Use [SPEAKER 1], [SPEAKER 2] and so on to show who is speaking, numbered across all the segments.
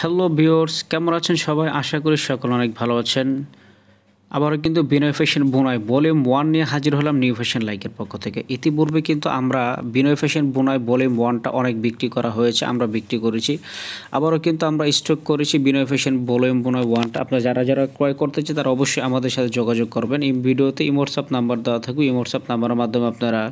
[SPEAKER 1] hello viewers কেমন আছেন সবাই আশা করি সকল অনেক ভালো আছেন আবারও কিন্তু বিনয় ফ্যাশন বোনাই ভলিউম ওয়ান নিয়ে হাজির হলাম নিউ ফ্যাশন লাইকের পক্ষ থেকে ইতিপূর্বে কিন্তু আমরা বিনয় ফ্যাশন বোনাই ভলিউম ওয়ানটা অনেক বিক্রি করা হয়েছে আমরা বিক্রি করেছি আবারও কিন্তু আমরা স্টক করেছি বিনয় ফ্যাশন ভলিউম বুনায় ওয়ানটা আপনারা যারা যারা ক্রয় করতে চান তারা অবশ্যই আমাদের সাথে যোগাযোগ করবেন এই ভিডিওতে ইমোটসঅ্যাপ নাম্বার দেওয়া থাকবে ইমোটসঅ্যাপ নাম্বারের মাধ্যমে আপনারা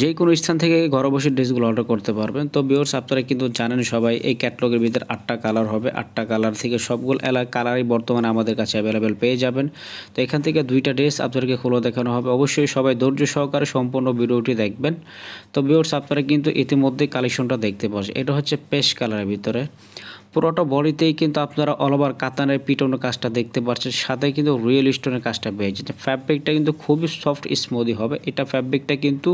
[SPEAKER 1] যে কোনো স্থান থেকে ঘরে বসে ড্রেসগুলো অর্ডার করতে পারবেন তো বিওর্স আপনারা কিন্তু জানেন সবাই এই ক্যাটলগের ভিতরে আটটা কালার হবে আটটা কালার থেকে সবগুলো এলা কালারই বর্তমানে আমাদের কাছে অ্যাভেলেবেল পেয়ে যাবেন তো এখান থেকে দুইটা ড্রেস আপনাদেরকে খোলা দেখানো হবে অবশ্যই সবাই ধৈর্য সহকারে সম্পূর্ণ ভিডিওটি দেখবেন তো বিওর্স আপনারা কিন্তু ইতিমধ্যে কালেকশনটা দেখতে পাচ্ছেন এটা হচ্ছে পেস্ট কালারের ভিতরে পুরোটা বডিতেই কিন্তু আপনারা অল ওভার কাতানের পিটনের কাজটা দেখতে পাচ্ছেন সাথে কিন্তু রিয়েল স্টোনের কাজটা পেয়ে ফ্যাব্রিকটা কিন্তু খুবই সফট স্মুদি হবে এটা ফ্যাব্রিকটা কিন্তু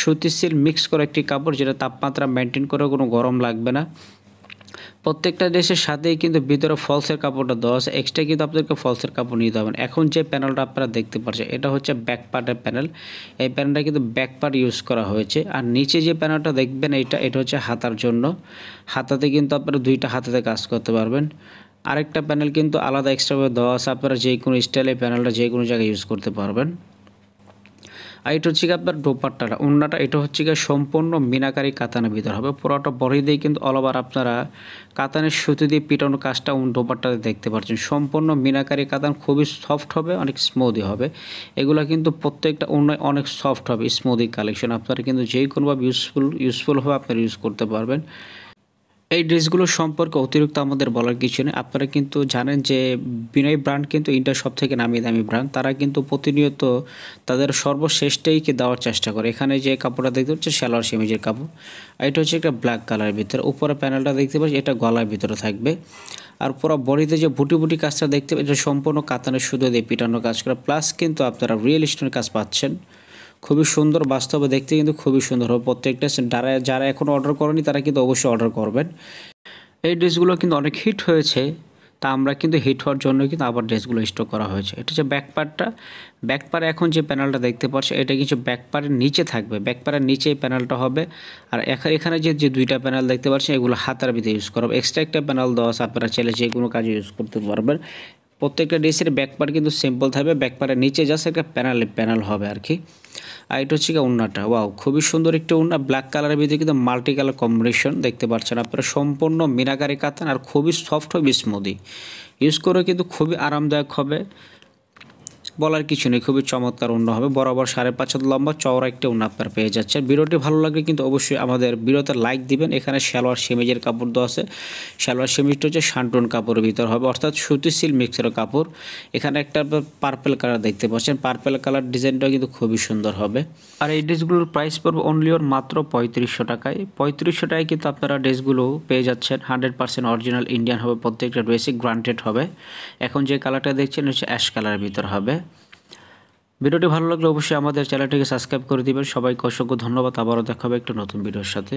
[SPEAKER 1] সুতিশীল মিক্স করা একটি কাপড় যেটা তাপমাত্রা মেনটেন করে কোনো গরম লাগবে না প্রত্যেকটা দেশের সাথেই কিন্তু ভিতরে ফলসের কাপড়টা দেওয়া আছে এক্সট্রা কিন্তু আপনাদেরকে ফলসের কাপড় নিতে হবে এখন যে প্যানেলটা আপনারা দেখতে পাচ্ছেন এটা হচ্ছে ব্যাক পার্টের প্যানেল এই প্যানেলটা কিন্তু ব্যাক পার্ট ইউজ করা হয়েছে আর নিচে যে প্যানেলটা দেখবেন এটা এটা হচ্ছে হাতার জন্য হাতাতে কিন্তু আপনারা দুইটা হাতাতে কাজ করতে পারবেন আরেকটা প্যানেল কিন্তু আলাদা এক্সট্রাভাবে দেওয়া আছে আপনারা যে কোনো স্টাইলে প্যানেলটা যে কোনো জায়গায় ইউজ করতে পারবেন আর এটা হচ্ছে আপনার দোপাট্টাটা উন্নাটা এটা হচ্ছে গিয়ে সম্পূর্ণ মিনাকারি কাতানের ভিতর হবে পুরোটা বড় দিয়ে কিন্তু অল ওভার আপনারা কাতানের সুতি দিয়ে পিটানো কাজটা দোপাট্টাতে দেখতে পাচ্ছেন সম্পূর্ণ মিনাকারি কাতান খুবই সফট হবে অনেক স্মুদি হবে এগুলো কিন্তু প্রত্যেকটা উন্নয় অনেক সফট হবে স্মুদি কালেকশন আপনারা কিন্তু যেই কোনোভাবে ইউজফুল ইউজফুল হবে আপনারা ইউজ করতে পারবেন এই ড্রেসগুলো সম্পর্কে অতিরিক্ত আমাদের বলার কিছু নেই আপনারা কিন্তু জানেন যে বিনয় ব্র্যান্ড কিন্তু ইন্ডিয়ার সব থেকে নামি দামি ব্র্যান্ড তারা কিন্তু প্রতিনিয়ত তাদের সর্বশ্রেষ্ঠইকে দেওয়ার চেষ্টা করে এখানে যে কাপড়টা দেখতে পাচ্ছি সালোয়ার সেমিজের কাপড় এটা হচ্ছে একটা ব্ল্যাক কালারের ভিতরে উপরে প্যানেলটা দেখতে পাচ্ছি এটা গলার ভিতরে থাকবে আর পুরো বডিতে যে বুটি বুটি কাজটা দেখতে এটা সম্পূর্ণ কাতানের সুতো দিয়ে পিটানো কাজ করে প্লাস কিন্তু আপনারা রিয়েল স্টোনের কাজ পাচ্ছেন খুবই সুন্দর বাস্তবে দেখতে কিন্তু খুবই সুন্দর হবে প্রত্যেকটা যারা যারা এখন অর্ডার করেনি তারা কিন্তু অবশ্যই অর্ডার করবেন এই ড্রেসগুলো কিন্তু অনেক হিট হয়েছে তা আমরা কিন্তু হিট হওয়ার জন্য কিন্তু আবার ড্রেসগুলো স্টক করা হয়েছে এটা হচ্ছে ব্যাকপারটা ব্যাকপারে এখন যে প্যানেলটা দেখতে পাচ্ছি এটা কিছু ব্যাকপারের নিচে থাকবে ব্যাকপারের নিচে এই প্যানেলটা হবে আর এখানে যে যে দুইটা প্যানেল দেখতে পাচ্ছেন এগুলো হাতার ভিতরে ইউজ করা হবে এক্সট্রা একটা প্যানেল দেওয়া আছে আপনারা চাইলে যে কোনো কাজে ইউজ করতে পারবেন প্রত্যেকটা ড্রেসের ব্যাকপার কিন্তু সিম্পল থাকবে ব্যাকপারের নিচে যাচ্ছে একটা প্যানেল প্যানেল হবে আর কি আর এটা হচ্ছে কি উন্নাটা ওয়াও খুবই সুন্দর একটি উন্না ব্ল্যাক কালারের ভিতরে কিন্তু মাল্টি কালার কম্বিনেশন দেখতে পাচ্ছেন আপনারা সম্পূর্ণ মিনাকারি কাতান আর খুবই সফট হবে স্মুদি ইউজ করে কিন্তু খুবই আরামদায়ক হবে বলার কিছু নেই খুবই চমৎকার অন্য হবে বরাবর সাড়ে পাঁচ হাত লম্বা চওড়া একটি অন্য আপনার পেয়ে যাচ্ছে ভিডিওটি ভালো লাগলে কিন্তু অবশ্যই আমাদের ভিডিওতে লাইক দিবেন এখানে সালোয়ার সেমিজের কাপড় দেওয়া আছে শ্যালোয়ার সেমিজটা হচ্ছে শান্টুন কাপড়ের ভিতর হবে অর্থাৎ সুতিশীল সিল মিক্সের কাপড় এখানে একটা পার্পেল কালার দেখতে পাচ্ছেন পার্পেল কালার ডিজাইনটাও কিন্তু খুবই সুন্দর হবে আর এই ড্রেসগুলোর প্রাইস পড়বে অনলি ওর মাত্র পঁয়ত্রিশশো টাকায় পঁয়ত্রিশশো টাকায় কিন্তু আপনারা ড্রেসগুলো পেয়ে যাচ্ছেন হান্ড্রেড পার্সেন্ট অরিজিনাল ইন্ডিয়ান হবে প্রত্যেকটা ড্রেসই গ্রান্টেড হবে এখন যে কালারটা দেখছেন হচ্ছে অ্যাশ কালারের ভিতর হবে ভিডিওটি ভালো লাগলে অবশ্যই আমাদের চ্যানেলটিকে সাবস্ক্রাইব করে দিবেন সবাইকে অসংখ্য ধন্যবাদ আবারও দেখাবে একটা নতুন ভিডিওর সাথে